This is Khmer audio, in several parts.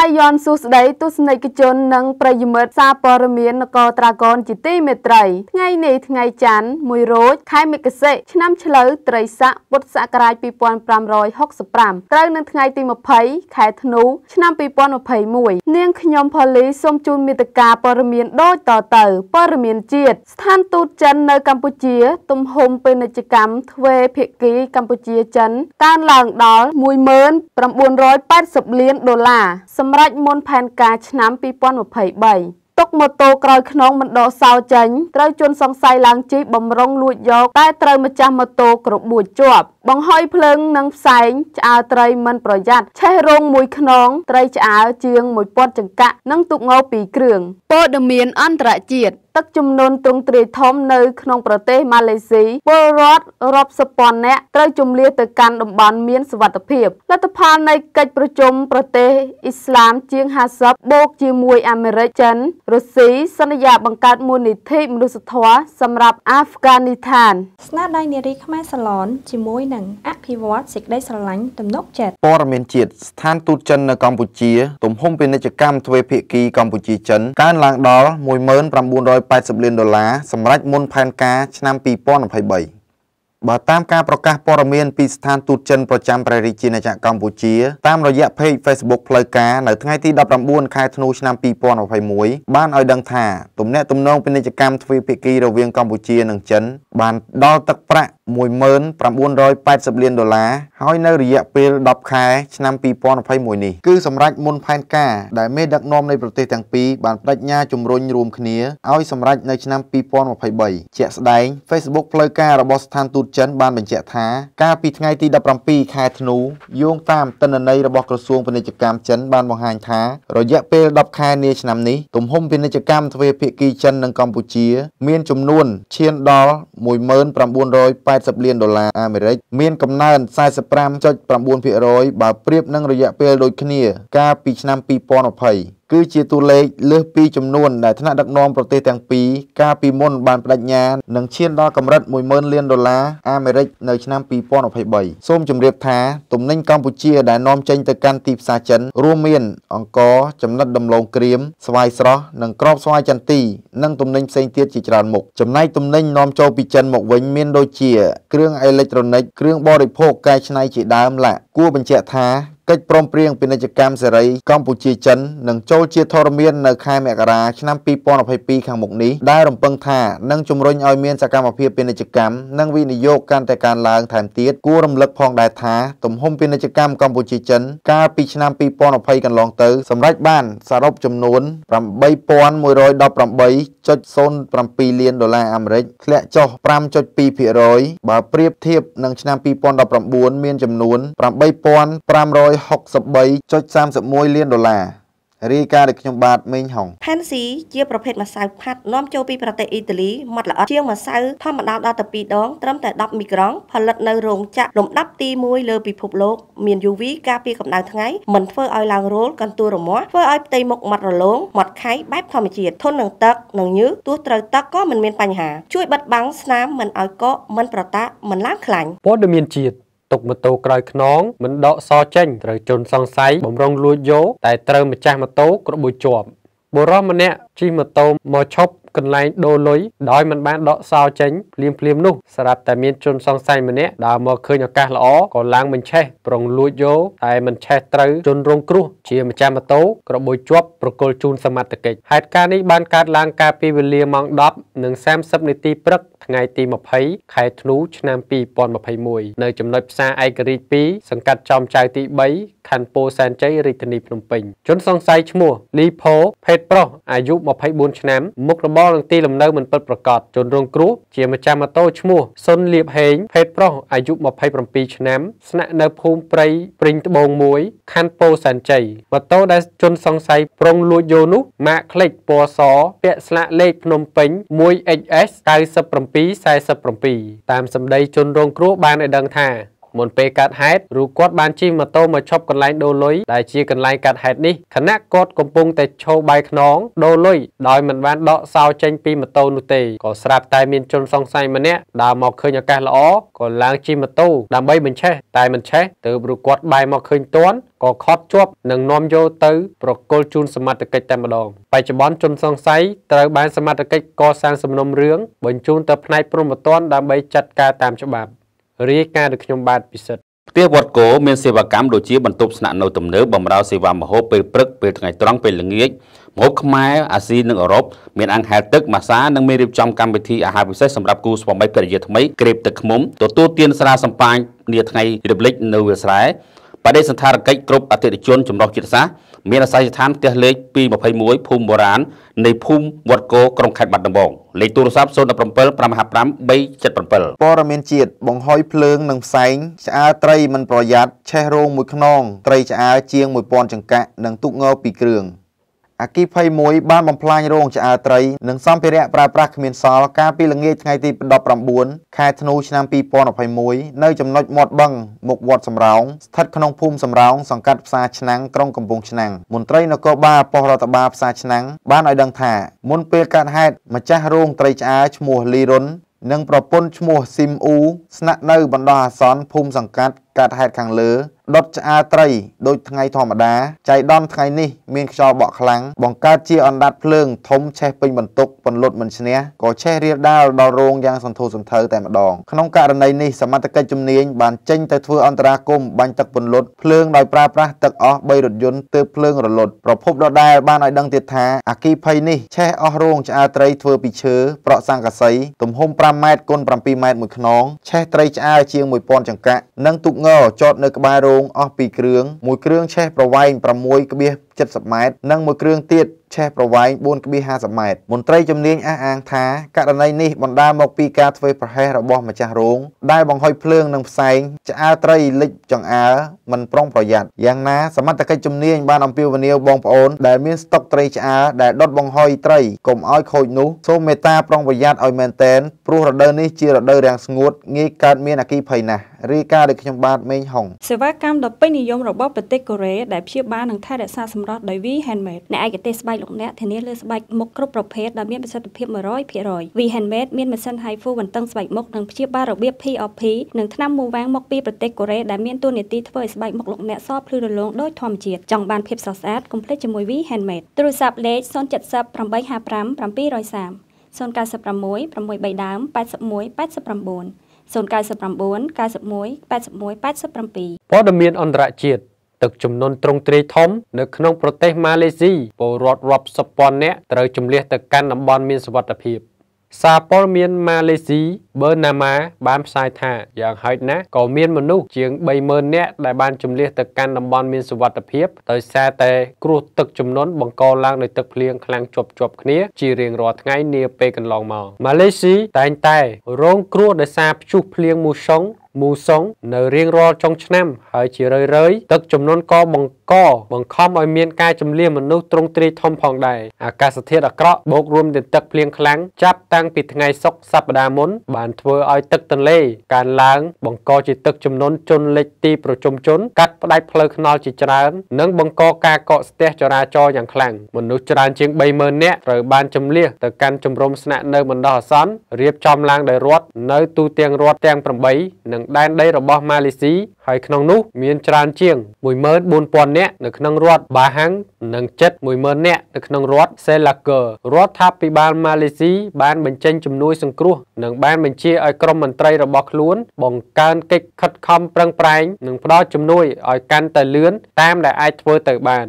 បាយយ័ន្តសុស្ដី ទស្សនិកជននិងប្រិយមិត្តសារព័ត៌មាននគរត្រាកូនជាទីមេត្រី ថ្ងៃនេះថ្ងៃច័ន្ទ1រោចខែមិគសិឆ្នាំឆ្លូវត្រីស័កពុទ្ធសករាជ2565ត្រូវនៅថ្ងៃទី20ខែធ្នូឆ្នាំ2021នាងខ្ញុំផូលីសូមជូនមេត្តាព័ត៌មានដូចតទៅព័ត៌មានជាតិស្ថានទូតចិននៅកម្ពុជា ទំហំពាណិជ្ជកម្មទ្វេភាគីកម្ពុជាចិនកើនឡើងដល់1980លានដុល្លារសមសម្រេចមុនផែនការឆ្នាំ2023ទុកម៉ូតូក្រោយខ្នងមិនដកសោចេញត្រូវជន់សង្ស័យឡើងជិះបំរុងលួចយកតែត្រូវម្ចាស់ម៉ូតូក្របួចជាប់ បង្ហុយភ្លើង និងផ្សែងឆ្អើត្រីមិនប្រយ័ត្នឆេះរងមួយខ្នងត្រីឆ្អើជាង1000ចង្កាក់និងទុកងោ2គ្រឿងព័ត៌មានអន្តរជាតិទឹកចំនួនទ្រង់ទ្រាយធំនៅក្នុងប្រទេសម៉ាឡេស៊ីពលរដ្ឋរាប់សិបពាន់នាក់ត្រូវជម្លៀសទៅកាន់តំបន់មានសុវត្ថិភាពលទ្ធផលនៃកិច្ចប្រជុំប្រទេសអ៊ីស្លាមជាង50បូកជាមួយអាមេរិកចិនរុស្ស៊ីសន្យាបង្កើតមូលនិធិមនុស្សធម៌សម្រាប់អាហ្វហ្គានីស្ថាន ស្នាដៃនារីខ្មែរសាឡនជាមួយនឹងអភិវឌ្ឍសេចក្តីស្រឡាញ់ទំនុកចិត្តព័ត៌មានជាតិស្ថានទូតចិននៅកម្ពុជាទំហំពាណិជ្ជកម្មទ្វេភាគីកម្ពុជាចិនកើនឡើងដល់1900 180លានដុល្លារសម្រាប់មុនផែនការឆ្នាំ2023បើតាមការប្រកាសព័ត៌មានពីស្ថានទូតចិនប្រចាំព្រះរាជាណាចក្រកម្ពុជា តាមរយៈ page Facebook ផ្លូវការនៅថ្ងៃទី19ខែធ្នូឆ្នាំ2021បានឲ្យដឹងថាទំនាក់ទំនងពាណិជ្ជកម្មទ្វេភាគីរវាងកម្ពុជា និងចិនបានដល់ទឹកប្រាក់1980លានដុល្លារហើយនៅរយៈពេល10ខែឆ្នាំ2021នេះគឺសម្រាប់មុនផែនការដែលមេដឹកនាំនៃប្រទេសទាំងពីរបានបដិញ្ញាជំរុញរួមគ្នាឲ្យសម្រេចនៅឆ្នាំ2023ជាក់ស្ដែង Facebook ផ្លូវការរបស់ស្ថានទូតចិនបានបញ្ជាក់ថា កាលពីថ្ងៃទី17ខែធ្នូយោងតាមទិន្នន័យរបស់ក្រសួងពាណិជ្ជកម្មចិនបានបង្ហាញថា រយៈពេល10ខែនាឆ្នាំនេះទំហំពាណិជ្ជកម្មទ្វេភាគីចិននិងកម្ពុជា មានចំនួនឈានដល់1980 80លានដុល្លារអាមេរិកមានកំណើន45.9%បើប្រៀបនឹងរយៈពេលដូចគ្នាកាលពីឆ្នាំ2020គឺជាតួលេខលើសពីចំនួនដែលថ្នាក់ដឹកនាំប្រទេសទាំងពីរកាលពីមុនបានបដិញ្ញានឹងឈានដល់កម្រិត10,000លានដុល្លារអាមេរិកនៅឆ្នាំ2023សូមជម្រាបថាទំនិញកម្ពុជាដែលនាំចេញទៅកាន់ទីផ្សារចិនរួមមាន អង្ករចំណិតដំឡូងក្រៀមស្វាយស្រស់និងក្របស្វាយចន្ទីនិងទំនិញផ្សេងទៀតជាច្រើនមុខចំណែកទំនិញនាំចូលពីចិនមកវិញមានដូចជាគ្រឿងអេលិចត្រូនិកគ្រឿងបរិភោគកែច្នៃជាដើមឡាគួរបញ្ជាក់ថាកិច្ចព្រមព្រៀងពាណិជ្ជកម្មសេរីកម្ពុជាចិននឹងចូលជាធរមាននៅខែមករាឆ្នាំ2022ខាងមុខនេះដែលរំពឹងថានឹងជំរុញឲ្យមានសកម្មភាពពាណិជ្ជកម្មនិងវិនិយោគកាន់តែកើនឡើងថែមទៀតគួររំលឹកផងដែរថាទំហំពាណិជ្ជកម្មកម្ពុជាចិន កាលពីឆ្នាំ2020កន្លងទៅ សម្រេចបានសរុបចំនួន8118.07លានដុល្លារអាមេរិកធ្លាក់ចុះ5.2%បើប្រៀបធៀបនឹងឆ្នាំ2019មានចំនួន8500 63.31លានដុល្លាររាយការណ៍ដោយខ្ញុំបាទមេងហុងផេនស៊ីជាប្រភេទម្សៅផាត់នាំចូលពីប្រទេសអ៊ីតាលីម៉ត់ល្អិតជាងម្សៅធម្មតាដល់ទៅ2ដងត្រឹមតែ10មីក្រង់ផលិតនៅរោងចក្រលំដាប់ទី1លើពិភពលោកមាន UV ការពារកម្ដៅថ្ងៃមិនធ្វើឲ្យឡើងរោលកាន់តួរមាស់ធ្វើឲ្យផ្ទៃមុខម៉ត់រលោងម៉ត់ខៃបែបធម្មជាតិធន់នឹងទឹកនិងញើសទោះត្រូវទឹកក៏មិនមានបញ្ហាជួយបិទបាំងស្នាមមិនឲ្យកកមិនប្រតាក់មិនឡើងខ្លាញ់ព័ត៌មានជាតិទុកម៉ូតូក្រោយខ្នងមិនដកសចេញត្រូវជន់សង្ស័យបំរុងលួចយកតែត្រូវម្ចាស់ម៉ូតូក្របួចជាប់បុរសម្នាក់ជិះម៉ូតូមកឈប់កន្លែងដូរលុយដោយមិនបានដកសោចេញភ្លាមភ្លាមនោះស្រាប់តែមានជនសង្ស័យម្នាក់ដើរមកឃើញឱកាសល្អក៏ឡើងមិនឆេះប្រុងលួចយោតែមិនឆេះត្រូវជនរងគ្រោះជាម្ចាស់ម៉ូតូក្របួយជាប់ប្រគល់ជូនសមត្ថកិច្ចហេតុការណ៍នេះបានកើតឡើងកាលពីវេលាម៉ោង10និង30នាទីព្រឹកថ្ងៃទី20ខែធ្នូឆ្នាំ2021នៅចំណុចផ្សារឯករាជ្យ2សង្កាត់ចោមចៅទី3ខណ្ឌពោធិ៍សែនជ័យរាជធានីភ្នំពេញជនសង្ស័យឈ្មោះលីផូភេទប្រុសអាយុ24ឆ្នាំមុខរបលនឹងទីលំនៅមិនពិតប្រាកដជនរងគ្រោះជាម្ចាស់ម៉ូតូឈ្មោះសុនលៀបហេងភេទប្រុសអាយុ27ឆ្នាំស្នាក់នៅភូមិព្រៃព្រិញត្បូង1ខណ្ឌពោធិ៍សែនជ័យម៉ូតូដែលជនសង្ស័យប្រុងលួចយកនោះម៉ាកក្លិចពណ៌សពាក់ស្លាកលេខភ្នំពេញ 1XS 9747តាមសម្ដីជនរងគ្រោះបានឲ្យដឹងថាមុនពេលកើតហេតុរូគាត់បានជិះម៉ូតូមកឈប់កន្លែងដូរលុយដែលជាកន្លែងកើតហេតុនេះខណៈគាត់កំពុង តែឈោបបាយខ្នងដូរលុយដោយមិនបានដកសោចេញពីម៉ូតូនោះទេក៏ស្រាប់តែមានជនសង្ស័យម្នាក់ដើរមកឃើញឱកាសល្អក៏ឡើងជិះម៉ូតូដើម្បីបញ្ឆេះ តែមិនឆេះទើបរូគាត់បែរមកឃើញទាន់ក៏ខត់ជាប់នឹងនាំយកទៅប្រគល់ជូនសមត្ថកិច្ចតែម្ដង បច្ចុប្បន្នជនសង្ស័យត្រូវបាន សមត្ថកិច្ចកសាងសំណុំរឿងបញ្ជូនទៅផ្នែកព្រហ្មទណ្ឌដើម្បីចាត់ការតាមច្បាប់រាយការណ៍ដោយខ្ញុំបាទពិសិដ្ឋផ្ទះវត្តគោមានសេវាកម្មដូចជាបន្ទប់ស្នាក់នៅទំនើបបម្រើសេវាម្ហូបពេលព្រឹកពេលថ្ងៃត្រង់ពេលល្ងាចម្ហូបខ្មែរអាស៊ីនិងអឺរ៉ុបមានអង្គហែលទឹកម៉ាសានិងមានរៀបចំកម្មវិធីអាហារពិសេសសម្រាប់គូស្វាមីភរិយាថ្មីក្រេបទឹកឃ្មុំទទួលទានស្រាសម្ពាញនាថ្ងៃរំលឹកនៅវាលស្រែបដិសន្ធារកិច្ចគ្រប់អតិថិជនចម្រុះជាតិសាសន៍មានអាស័យដ្ឋានផ្ទះលេខ221ភូមិបុរាណនៃភូមិវត្តគោក្រុងខេត្តបាត់ដំបងលេខទូរស័ព្ទ017 555 377ព័ត៌មានជាតិបង្ហុយភ្លើងនិងផ្សែងឆ្អើត្រីមិនប្រយ័ត្នឆេះរោងមួយខ្នងត្រីឆ្អើជាង1000ចង្កាក់និងទុកងពីគ្រឿងអគី21បានបំផ្លាញរោងចក្អើត្រីនិងសម្ភារៈប្រើប្រាស់គ្មានសល់កាលពីល្ងាចថ្ងៃទី19ខែធ្នូឆ្នាំ2021នៅចំណុចមាត់បឹងមុខវត្តសំរោងស្ថិតក្នុងភូមិសំរោងសង្កាត់ផ្សារឆ្នាំងក្រុងកំពង់ឆ្នាំងមន្ត្រីនគរបាលប៉ុស្តិ៍រដ្ឋបាលផ្សារឆ្នាំងបានឲ្យដឹងថាមុនពេលកើតហេតុម្ចាស់រោងត្រីឆ្អើឈ្មោះលីរុននិងប្រពន្ធឈ្មោះស៊ីមអ៊ូស្នាក់នៅបណ្ដោះអាសន្នភូមិសង្កាត់កើតហេតុខាងលើដុតឆ្អាត្រីដូចថ្ងៃធម្មតាចៃដន្យថ្ងៃនេះមានខ្យល់បក់ខ្លាំងបង្កើតជាអណ្ដាតភ្លើងធំឆេះពេញបន្ទុកពន្លត់មិនឈ្នះក៏ឆេះរាលដាលដល់រោងយ៉ាងសន្ធោសន្ធៅតែម្ដងក្នុងករណីនេះសមត្ថកិច្ចជំនាញបានចេញទៅធ្វើអន្តរាគមន៍បាញ់ទឹកពន្លត់ភ្លើងដោយប្រើប្រាស់ទឹកអស់3រថយន្តទើបភ្លើងរលត់ប្រភពដដែលបានឲ្យដឹងទៀតថាអគិភ័យនេះឆេះអស់រោងឆ្អាត្រីធ្វើពីឈើប្រក់សង្កសីទំហំ5ម៉ែត្រគុណ7ម៉ែត្រមួយខ្នងឆេះត្រីឆ្អើជាង1000ចង្កាក់និងទូកងចតនៅក្បែររោងងអស់ពីគ្រឿងមួយគ្រឿងឆេះ ប្រវែង6.5 70ម៉ែត្រនិងមួយគ្រឿងទៀតឆេះប្រវែង4.50ម៉ែត្រមន្ត្រីជំនាញអះអាងថាករណីនេះបណ្ដាលមកពីការធ្វើប្រហែសរបស់ម្ចាស់រោងដែលបង្ហុយភ្លើងនិងផ្សែងឆ្អើត្រីលិចចង្អើមិនប្រុងប្រយ័ត្នយ៉ាងណា សមត្ថកិច្ចជំនាញបានអំពាវនាវបងប្អូនដែលមានស្តុកត្រីឆ្អើដែលដុតបង្ហុយត្រីកុំឲ្យខូចនោះសូមមេត្តាប្រុងប្រយ័ត្នឲ្យមែនតែនព្រោះរដូវនេះជារដូវរាំងស្ងួតងាយកើតមានអគ្គីភ័យណាស់រាយការណ៍ដោយខ្ញុំបាទមេងហុងសេវាកម្មដ៏ពេញនិយមរបស់ប្រទេសកូរ៉េដែលព្យាបាលនិងថែរក្សាសម្រោះដោយ V Handmade អ្នកឯកទេសស្បែកលោកអ្នកធានាលើស្បែកមុខគ្រប់ប្រភេទដែលមានប្រសិទ្ធភាព100% V Handmade មានម៉ាស៊ីន HIFU បន្ទឹងស្បែកមុខនិងព្យាបាលរបៀប POP និងថ្នាំមូវ៉ាំងមកពីប្រទេសកូរ៉េដែលមានតួនាទីធ្វើឲ្យស្បែកមុខលោកអ្នកសភ្លឺរលោងដោយធម្មជាតិចង់បានភាពស្រស់ស្អាតកុំភ្លេចជាមួយ V Handmade ទូរស័ព្ទលេខ070 855 730 096 603ដើម81 89 099 91 81 87ព័ត៌មានអន្តរជាតិទឹកជំនន់ទ្រង់ទ្រាយធំ នៅ ក្នុងប្រទេសម៉ាឡេស៊ីពលរដ្ឋរាប់សិបពាន់នាក់ត្រូវជម្លៀសទៅកាន់តំបន់មានសុវត្ថិភាពសារព័ត៌មានម៉ាឡេស៊ីបឺណាម៉ាបានផ្សាយថាយ៉ាងហោចណាស់ក៏មានមនុស្សជាង30,000នាក់ដែលបានជម្លៀសទៅកាន់តំបន់មានសុវត្ថិភាពដោយសារតែគ្រោះទឹកជំនន់បង្កឡើងដោយទឹកភ្លៀងខ្លាំងជាប់ជាប់គ្នា ជារៀងរាល់ថ្ងៃនាពេលកន្លងមកម៉ាឡេស៊ីតែងតែរងគ្រោះដោយសារព្យុះភ្លៀងមូសុងមូសុងនៅរៀងរាល់ចុងឆ្នាំហើយជារឿយរឿយទឹកចំនួនក៏បង្កបង្ខំឲ្យមានការចំលៀសមនុស្សទ្រង់ទ្រាយធំផងដែរអាកាសធាតុអាក្រក់បូករួមទាំងទឹកភ្លៀងខ្លាំងចាប់តាំងពីថ្ងៃសុក្រសប្តាហ៍មុនបានធ្វើឲ្យទឹកទន្លេកើនឡើងបង្កជាទឹកចំនួនជន់លិចទីប្រជុំជនកាត់ផ្តាច់ផ្លូវថ្នល់ជាច្រើននិងបង្កការកកស្ទះចរាចរណ៍យ៉ាងខ្លាំងមនុស្សច្រើនជាង30000នាក់ត្រូវបានចំលៀសទៅកាន់ជំរំស្នាក់នៅបណ្ដោះអាសន្នរៀបចំឡើងដោយរដ្ឋនៅទូទាំងរដ្ឋទាំង8និងនឹងដែនដីរបស់ម៉ាឡេស៊ីហើយក្នុងនោះ មានច្រើនជាង14000នាក់នៅក្នុងរដ្ឋបាហាំងនិងជិត10000នាក់នៅក្នុងរដ្ឋសេឡាកើរដ្ឋាភិបាលម៉ាឡេស៊ីបានបញ្ចេញជំនួយសង្គ្រោះនិងបានបញ្ជាឲ្យក្រមមន្ត្រីរបស់ខ្លួនបង្កើនកិច្ចខិតខំប្រឹងប្រែងនិងផ្ដល់ជំនួយឲ្យកាន់តែលឿនតាមដែលអាចធ្វើទៅបាន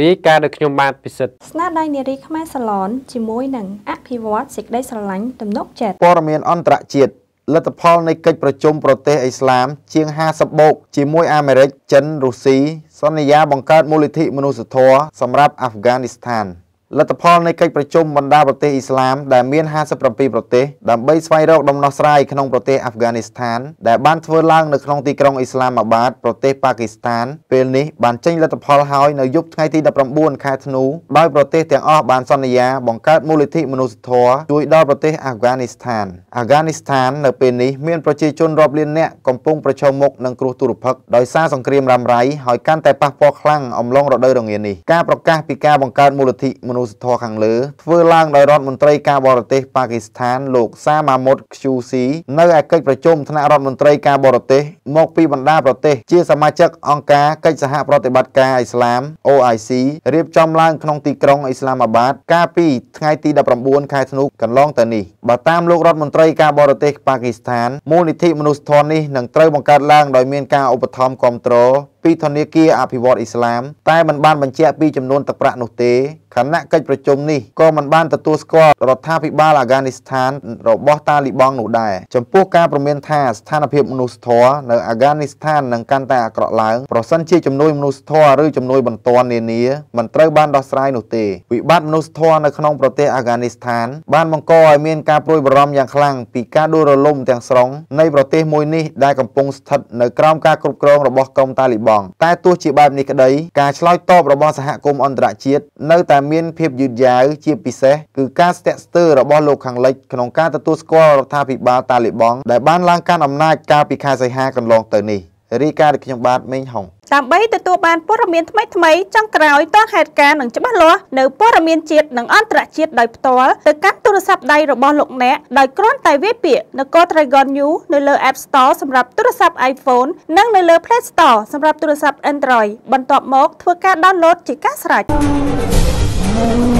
រាយការណ៍ដោយខ្ញុំបាទពិសិដ្ឋស្នាដៃនារីខ្មែរសាឡនជាមួយនឹងអភិវឌ្ឍសេចក្តីស្រឡាញ់ទំនុកចិត្តព័ត៌មានអន្តរជាតិលទ្ធផលនៃកិច្ចប្រជុំប្រទេសឥស្លាមជាង50បូកជាមួយអាមេរិក ចិនរុស្ស៊ីសន្យាបង្កើតមូលនិធិមនុស្សធម៌សម្រាប់អាហ្វហ្គានីស្ថាន។លទ្ធផលនៃកិច្ចប្រជុំបណ្ដាប្រទេសអ៊ីស្លាមដែលមាន57ប្រទេសដើម្បីស្វែងរកដំណោះស្រាយក្នុងប្រទេសអាហ្វហ្គានីស្ថានដែលបានធ្វើឡើងនៅក្នុងទីក្រុងអ៊ីស្លាមាបាតប្រទេសប៉ាគីស្ថានពេលនេះបានចេញលទ្ធផលហើយនៅយប់ថ្ងៃទី19ខែធ្នូដោយប្រទេសទាំងអស់បានសន្យាបង្កើតមូលនិធិមនុស្សធម៌ជួយដល់ប្រទេសអាហ្វហ្គានីស្ថានអាហ្វហ្គានីស្ថាននៅពេលនេះមានប្រជាជនរាប់លាននាក់កំពុងប្រឈមមុខនឹងគ្រោះទុរភិក្សដោយសារសង្គ្រាមរ៉ាំរ៉ៃហើយកាន់តែប៉ះពាល់ខ្លាំងអំឡុងរដូវរងានេះការប្រកាសពីការបង្កើតមូលនិធិមនុស្សមនុស្សធម៌ខាងលើធ្វើឡើងដោយរដ្ឋមន្ត្រីការបរទេសប៉ាគីស្ថានលោកសាម៉ាមុត QC នៅឯកិច្ចប្រជុំថ្នាក់រដ្ឋមន្ត្រីការបរទេសមកពីបណ្ដាប្រទេសជាសមាជិកអង្គការកិច្ចសហប្រតិបត្តិការអ៊ីស្លាម OIC រៀបចំឡើងក្នុងទីក្រុងអ៊ីស្លាមាបាតកាលពីថ្ងៃទី19ខែធ្នូកន្លងទៅនេះបើតាមលោករដ្ឋមន្ត្រីការបរទេសប៉ាគីស្ថានមូលនិធិមនុស្សធម៌នេះនឹងត្រូវបង្កើតឡើងដោយមានការឧបត្ថម្ភគ្រប់គ្រងពីធនាគារអភិវឌ្ឍអ៊ីស្លាមតែមិនបានបញ្ជាក់ពីចំនួនទឹកប្រាក់នោះទេខណៈកិច្ចប្រជុំនេះក៏មិនបានទទួលស្គាល់រដ្ឋាភិបាលអាហ្គានីស្ថាន របស់តាលីបង់នោះដែរចំពោះការប្រមានថាស្ថានភាពមនុស្សធម៌នៅអាហ្គានីស្ថាននឹងកាន់តែអាក្រក់ឡើងប្រសិនជាជំនួយមនុស្សធម៌ឬជំនួយបន្ទាន់នានាមិនត្រូវបានដោះស្រាយនោះទេវិបត្តិមនុស្សធម៌នៅក្នុងប្រទេសអាហ្គានីស្ថាន បានបង្កឲ្យមានការព្រួយបារម្ភយ៉ាងខ្លាំងពីការដួលរលំទាំងស្រុងនៃប្រទេសមួយនេះដែលកំពុងស្ថិតនៅក្រោមការគ្រប់គ្រង របស់ក្រុមតាលីបង់តែទោះជាបែបនេះក្តីការឆ្លើយតបរបស់សហគមន៍អន្តរជាតិនៅតែមានភាពយឺតយ៉ាវជាពិសេសគឺការស្ទាក់ស្ទើររបស់លោកខាងលិចក្នុងការទទួលស្គាល់រដ្ឋាភិបាលតាលីបង់ដែលបានឡើងកាន់អំណាចកាលពីខែសីហាកន្លងទៅនេះរីកាដែលខ្ញុំបាទមេងហុងដើម្បីទទួលបានព័ត៌មានថ្មីៗចុងក្រោយតហេតុការណ៍និងច្បាស់លាស់នៅព័ត៌មានជាតិនិងអន្តរជាតិដោយផ្ទាល់ទៅកាន់ទូរស័ព្ទដៃរបស់លោកអ្នកដោយគ្រាន់តែវាយពាក្យនគរ Dragon New នៅលើ App Store សម្រាប់ទូរស័ព្ទ iPhone និងនៅលើ Play Store សម្រាប់ទូរស័ព្ទ Android បន្ទាប់មក ធ្វើការ download ជាការស្រេច Oh.